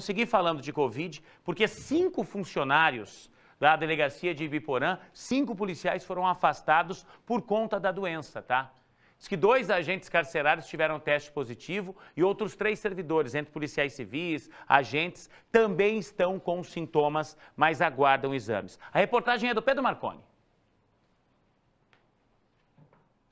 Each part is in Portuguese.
Vamos seguir falando de Covid, porque cinco funcionários da delegacia de Ibiporã, cinco policiais foram afastados por conta da doença, tá? Diz que dois agentes carcerários tiveram teste positivo e outros três servidores, entre policiais civis, agentes, também estão com sintomas, mas aguardam exames. A reportagem é do Pedro Marconi.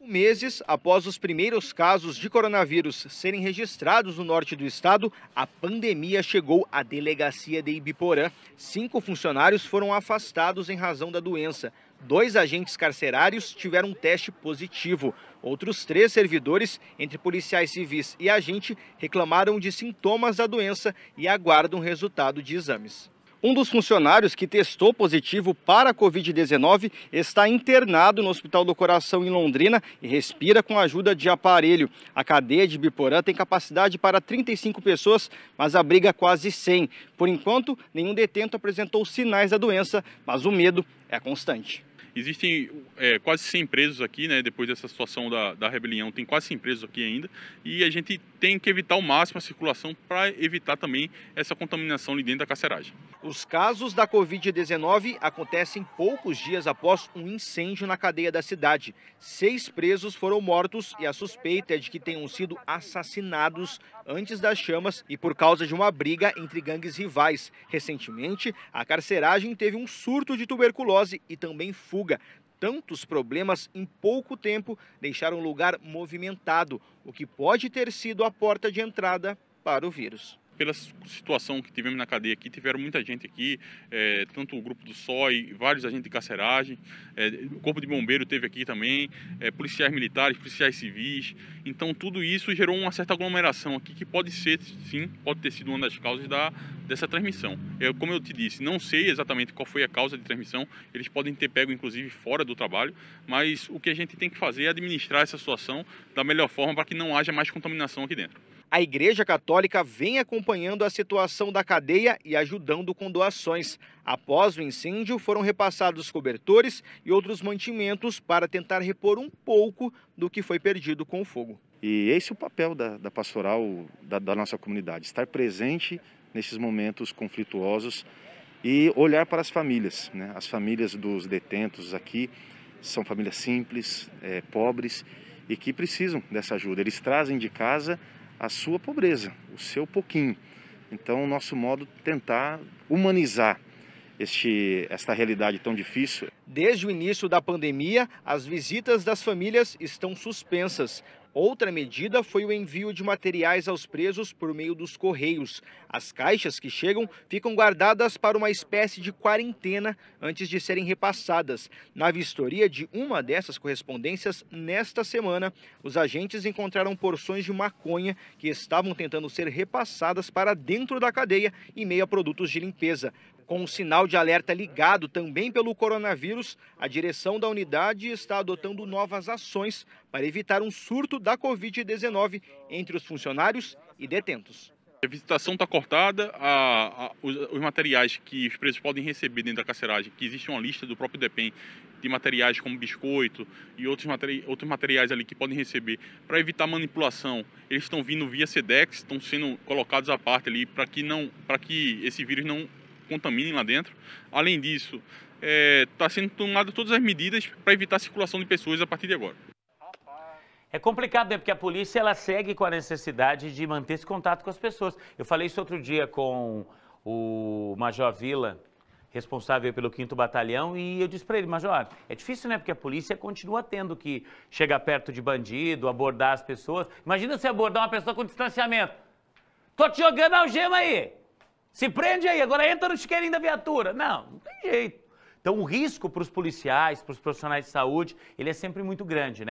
meses após os primeiros casos de coronavírus serem registrados no norte do estado, a pandemia chegou à delegacia de Ibiporã. Cinco funcionários foram afastados em razão da doença. Dois agentes carcerários tiveram um teste positivo. Outros três servidores, entre policiais civis e agente, reclamaram de sintomas da doença e aguardam resultado de exames. Um dos funcionários que testou positivo para a Covid-19 está internado no Hospital do Coração em Londrina e respira com a ajuda de aparelho. A cadeia de Biporã tem capacidade para 35 pessoas, mas abriga é quase 100. Por enquanto, nenhum detento apresentou sinais da doença, mas o medo é constante. Existem é, quase 100 presos aqui, né? Depois dessa situação da, da rebelião, tem quase 100 presos aqui ainda. E a gente tem que evitar ao máximo a circulação para evitar também essa contaminação ali dentro da carceragem. Os casos da Covid-19 acontecem poucos dias após um incêndio na cadeia da cidade. Seis presos foram mortos e a suspeita é de que tenham sido assassinados antes das chamas e por causa de uma briga entre gangues rivais. Recentemente, a carceragem teve um surto de tuberculose e também fuga fuga. Tantos problemas em pouco tempo deixaram o lugar movimentado, o que pode ter sido a porta de entrada para o vírus pela situação que tivemos na cadeia aqui, tiveram muita gente aqui, é, tanto o grupo do SOI, vários agentes de carceragem, é, o Corpo de Bombeiro teve aqui também, é, policiais militares, policiais civis. Então, tudo isso gerou uma certa aglomeração aqui que pode ser, sim, pode ter sido uma das causas da dessa transmissão. Eu, como eu te disse, não sei exatamente qual foi a causa de transmissão, eles podem ter pego inclusive fora do trabalho, mas o que a gente tem que fazer é administrar essa situação da melhor forma para que não haja mais contaminação aqui dentro. A Igreja Católica vem acompanhando a situação da cadeia e ajudando com doações. Após o incêndio, foram repassados cobertores e outros mantimentos para tentar repor um pouco do que foi perdido com o fogo. E esse é o papel da, da pastoral da, da nossa comunidade: estar presente nesses momentos conflituosos e olhar para as famílias. Né? As famílias dos detentos aqui são famílias simples, é, pobres e que precisam dessa ajuda. Eles trazem de casa a sua pobreza, o seu pouquinho. Então, o nosso modo de tentar humanizar este, esta realidade tão difícil. Desde o início da pandemia, as visitas das famílias estão suspensas. Outra medida foi o envio de materiais aos presos por meio dos correios. As caixas que chegam ficam guardadas para uma espécie de quarentena antes de serem repassadas. Na vistoria de uma dessas correspondências, nesta semana, os agentes encontraram porções de maconha que estavam tentando ser repassadas para dentro da cadeia e meio a produtos de limpeza. Com o um sinal de alerta ligado também pelo coronavírus, a direção da unidade está adotando novas ações para evitar um surto da Covid-19 entre os funcionários e detentos. A visitação está cortada, a, a, os, os, materiais que os presos podem receber dentro da carceragem, que existe uma lista do próprio DEPEN de materiais como biscoito e outros, materi outros materiais ali que podem receber, para evitar manipulação, eles estão vindo via SEDEX, estão sendo colocados à parte ali para que, não, que esse vírus não contaminem lá dentro. Além disso, está é, tá sendo tomada todas as medidas para evitar a circulação de pessoas a partir de agora. É complicado, né? Porque a polícia ela segue com a necessidade de manter esse contato com as pessoas. Eu falei isso outro dia com o Major Vila, responsável pelo 5 Batalhão, e eu disse para ele, Major, é difícil, né? Porque a polícia continua tendo que chegar perto de bandido, abordar as pessoas. Imagina você abordar uma pessoa com distanciamento. Tô te jogando algema aí! Se prende aí, agora entra no isqueirinho da viatura. Não, não tem jeito. Então o risco para os policiais, para os profissionais de saúde, ele é sempre muito grande, né?